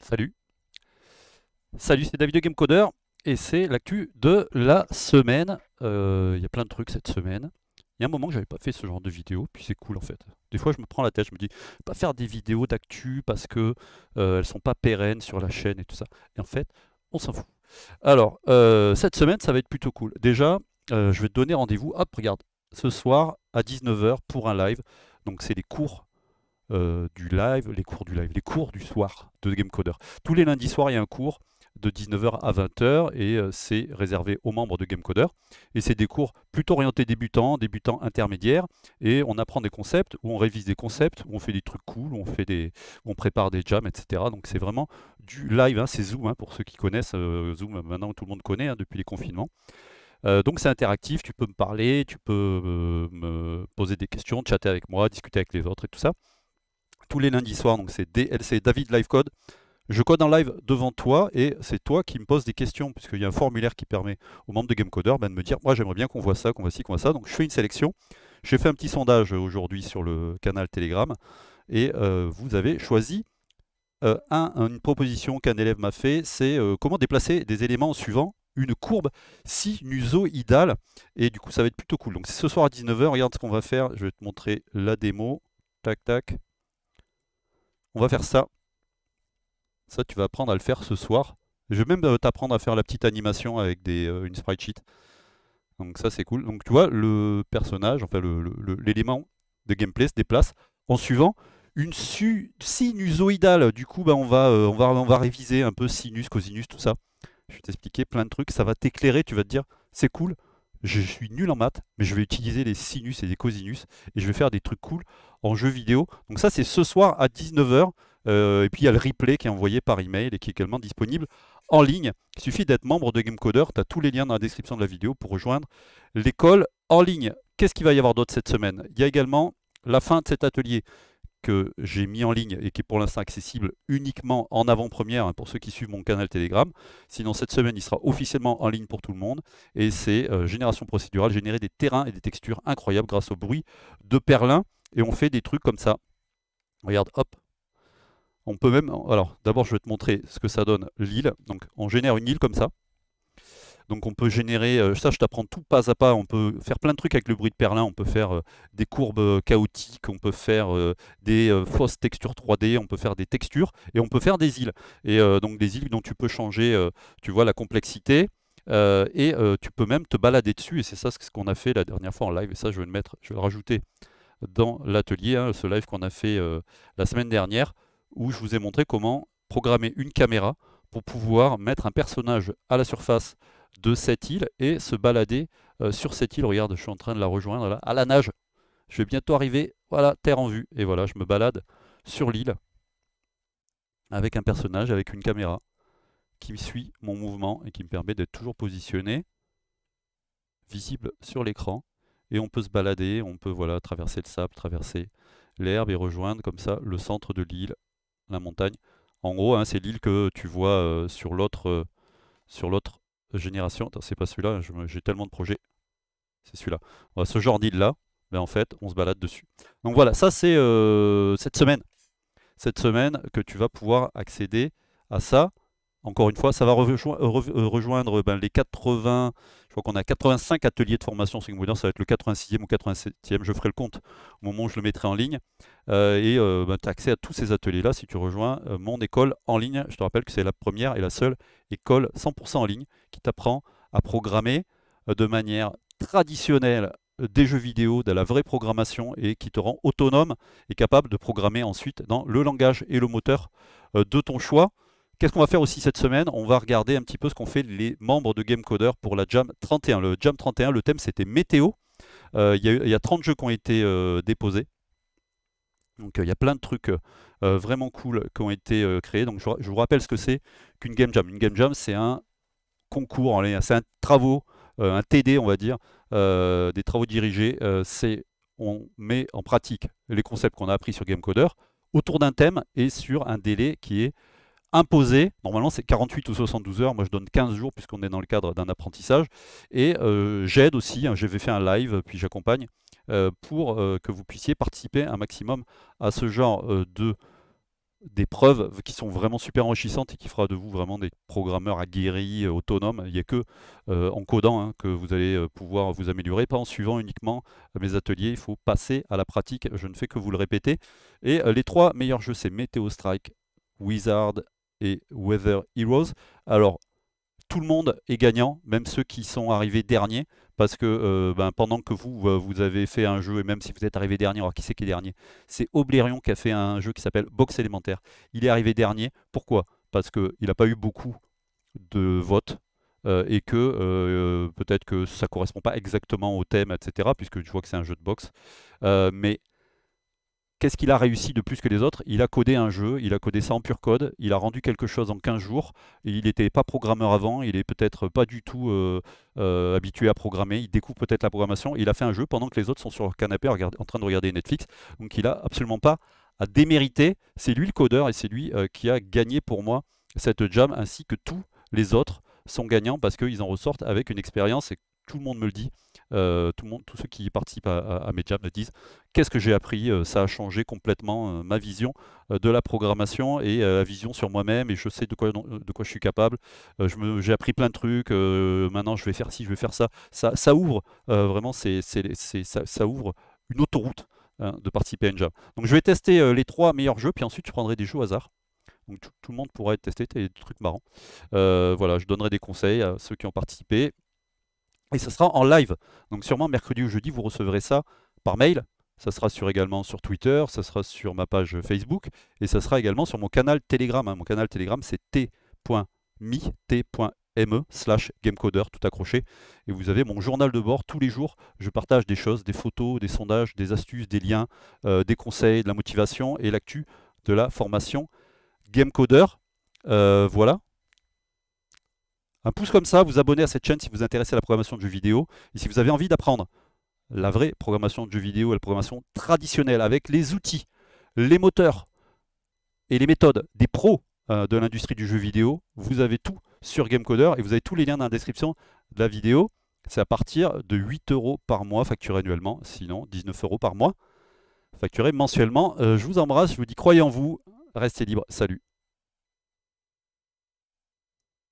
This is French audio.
Salut. Salut, c'est David de Gamecoder et c'est l'actu de la semaine. Euh, il y a plein de trucs cette semaine. Il y a un moment que j'avais pas fait ce genre de vidéo, puis c'est cool en fait. Des fois je me prends la tête, je me dis, pas faire des vidéos d'actu parce que euh, elles sont pas pérennes sur la chaîne et tout ça. Et en fait, on s'en fout. Alors, euh, cette semaine, ça va être plutôt cool. Déjà, je vais te donner rendez-vous. Hop, regarde, ce soir à 19h pour un live. Donc c'est les cours euh, du live, les cours du live, les cours du soir de Gamecoder. Tous les lundis soirs, il y a un cours de 19h à 20h et euh, c'est réservé aux membres de Gamecoder. Et c'est des cours plutôt orientés débutants, débutants intermédiaires et on apprend des concepts, ou on révise des concepts, on fait des trucs cool, on, fait des, on prépare des jams, etc. Donc c'est vraiment du live, hein. c'est Zoom hein, pour ceux qui connaissent euh, Zoom, maintenant tout le monde connaît hein, depuis les confinements. donc c'est interactif, tu peux me parler, tu peux me poser des questions, chatter avec moi, discuter avec les autres et tout ça tous les lundis soir, Donc c'est DLC David Live Code. Je code en live devant toi et c'est toi qui me poses des questions, puisqu'il y a un formulaire qui permet aux membres de Gamecoder ben, de me dire Moi j'aimerais bien qu'on voit ça, qu'on voit ci, qu'on voit ça. Donc je fais une sélection. J'ai fait un petit sondage aujourd'hui sur le canal Telegram et euh, vous avez choisi euh, une proposition qu'un élève m'a fait c'est euh, comment déplacer des éléments suivant une courbe sinusoïdale. Et du coup, ça va être plutôt cool. Donc c'est ce soir à 19h. Regarde ce qu'on va faire. Je vais te montrer la démo. Tac, tac. On va faire ça. Ça, tu vas apprendre à le faire ce soir. Je vais même euh, t'apprendre à faire la petite animation avec des, euh, une sprite sheet. Donc ça, c'est cool. Donc tu vois, le personnage, enfin l'élément de gameplay se déplace en suivant une sinusoïdale. Du coup, bah, on, va, euh, on, va, on va réviser un peu sinus, cosinus, tout ça. Je vais t'expliquer plein de trucs. Ça va t'éclairer, tu vas te dire, c'est cool je suis nul en maths, mais je vais utiliser les sinus et les cosinus, et je vais faire des trucs cool en jeu vidéo. Donc ça, c'est ce soir à 19h. Euh, et puis il y a le replay qui est envoyé par email et qui est également disponible en ligne. Il suffit d'être membre de Gamecoder, tu as tous les liens dans la description de la vidéo pour rejoindre l'école en ligne. Qu'est-ce qu'il va y avoir d'autre cette semaine Il y a également la fin de cet atelier que j'ai mis en ligne et qui est pour l'instant accessible uniquement en avant-première hein, pour ceux qui suivent mon canal Telegram. Sinon, cette semaine, il sera officiellement en ligne pour tout le monde. Et c'est euh, génération procédurale, générer des terrains et des textures incroyables grâce au bruit de Perlin. Et on fait des trucs comme ça. Regarde, hop. On peut même... Alors, d'abord, je vais te montrer ce que ça donne l'île. Donc, on génère une île comme ça. Donc on peut générer, euh, ça je t'apprends tout pas à pas, on peut faire plein de trucs avec le bruit de Perlin, on peut faire euh, des courbes euh, chaotiques, on peut faire des fausses textures 3D, on peut faire des textures et on peut faire des îles. Et donc des îles dont tu peux changer, tu vois, la complexité. et tu peux même te balader dessus et c'est ça ce qu'on a fait la dernière fois en live et ça je vais le mettre, je vais rajouter dans l'atelier, hein, ce live qu'on a fait la semaine dernière, où je vous ai montré comment programmer une caméra pour pouvoir mettre un personnage à la surface de cette île et se balader euh, sur cette île. Regarde, je suis en train de la rejoindre là, à la nage. Je vais bientôt arriver, voilà, terre en vue. Et voilà, je me balade sur l'île avec un personnage, avec une caméra qui me suit mon mouvement et qui me permet d'être toujours positionné, visible sur l'écran. Et on peut se balader, on peut voilà traverser le sable, traverser l'herbe et rejoindre comme ça le centre de l'île, la montagne. En gros, hein, c'est l'île que tu vois euh, sur l'autre euh, sur l'autre génération. c'est pas celui-là, j'ai tellement de projets. C'est celui-là. ce genre d'île-là, ben, en fait, on se balade dessus. Donc voilà, ça c'est euh, cette semaine. Cette semaine que tu vas pouvoir accéder à ça. Encore une fois, ça va euh, euh, rejoindre, euh, ben, les 80, je crois qu'on a 85 ateliers de formation ça va être le 86e ou 87e, je ferai le compte au moment où je le mettrai en ligne. et ben, tu as accès à tous ces ateliers-là si tu rejoins mon école en ligne. Je te rappelle que c'est la première et la seule école 100% en ligne qui t'apprend à programmer de manière traditionnelle des jeux vidéo, de la vraie programmation et qui te rend autonome et capable de programmer ensuite dans le langage et le moteur de ton choix. Qu'est-ce qu'on va faire aussi cette semaine On va regarder un petit peu ce qu'ont fait les membres de Gamecoder pour la Jam 31. Le Jam 31, le thème c'était météo. Euh, il y, a 30 jeux qui ont été euh, déposés. Donc euh, il y a plein de trucs vraiment cool qui ont été créés. Donc je, vous rappelle ce que c'est qu'une Game Jam. Une Game Jam, c'est un concours, c'est un travaux, un TD on va dire, des travaux dirigés. c'est on met en pratique les concepts qu'on a appris sur Gamecoder autour d'un thème et sur un délai qui est imposé. Normalement, c'est 48 ou 72 heures. Moi, je donne 15 jours puisqu'on est dans le cadre d'un apprentissage. Et euh, j'aide aussi. Hein, j'avais fait un live, puis j'accompagne euh, pour euh, que vous puissiez participer un maximum à ce genre de d'épreuves qui sont vraiment super enrichissantes et qui fera de vous vraiment des programmeurs aguerris, autonomes. Il n'y a que en codant hein, que vous allez pouvoir vous améliorer, pas en suivant uniquement mes ateliers. Il faut passer à la pratique. Je ne fais que vous le répéter. Et les trois meilleurs jeux, c'est Météo Strike, Wizard et Weather Heroes. Alors, tout le monde est gagnant, même ceux qui sont arrivés derniers, parce que euh, ben, pendant que vous, euh, vous avez fait un jeu, et même si vous êtes arrivé dernier, alors qui c'est qui est dernier C'est Oblérion qui a fait un jeu qui s'appelle Box élémentaire. Il est arrivé dernier, pourquoi Parce qu'il n'a pas eu beaucoup de votes, euh, et que peut-être que ça ne correspond pas exactement au thème, etc., puisque je vois que c'est un jeu de boxe. mais qu'est-ce qu'il a réussi de plus que les autres Il a codé un jeu, il a codé ça en pur code, il a rendu quelque chose en 15 jours, il n'était pas programmeur avant, il est peut-être pas du tout euh, euh, habitué à programmer, il découvre peut-être la programmation, il a fait un jeu pendant que les autres sont sur le canapé en train de regarder Netflix, donc il n'a absolument pas à démériter, c'est lui le codeur, et c'est lui euh, qui a gagné pour moi cette jam, ainsi que tous les autres sont gagnants parce qu'ils en ressortent avec une expérience tout le monde me le dit. Euh, tout le monde, tous ceux qui participent à, mes me disent qu'est-ce que j'ai appris, euh, ça a changé complètement euh, ma vision de la programmation et la vision sur moi-même et je sais de quoi, de quoi je suis capable. j'ai appris plein de trucs, maintenant je vais faire ci, je vais faire ça. Ça, ouvre, vraiment, c'est, ça, ouvre une autoroute hein, de participer à un Donc je vais tester les trois meilleurs jeux, puis ensuite je prendrai des jeux au hasard. Donc tout, le monde pourra être testé, tu des trucs marrants. voilà, je donnerai des conseils à ceux qui ont participé. Et ce sera en live. Donc sûrement mercredi ou jeudi, vous recevrez ça par mail. Ça sera sur également sur Twitter, ça sera sur ma page Facebook et ça sera également sur mon canal Telegram. Hein. Mon canal Telegram c'est t.me, t.me slash gamecoder, tout accroché. Et vous avez mon journal de bord tous les jours. Je partage des choses, des photos, des sondages, des astuces, des liens, euh, des conseils, de la motivation et l'actu de la formation gamecoder. Euh, voilà, un pouce comme ça, vous abonner à cette chaîne si vous intéressez à la programmation de jeux vidéo et si vous avez envie d'apprendre la vraie programmation de jeux vidéo et la programmation traditionnelle avec les outils, les moteurs et les méthodes des pros euh, de l'industrie du jeu vidéo. Vous avez tout sur Gamecoder et vous avez tous les liens dans la description de la vidéo. C'est à partir de 8 euros par mois facturé annuellement, sinon 19 euros par mois facturé mensuellement. Euh, je vous embrasse, je vous dis croyez en vous, restez libre, salut.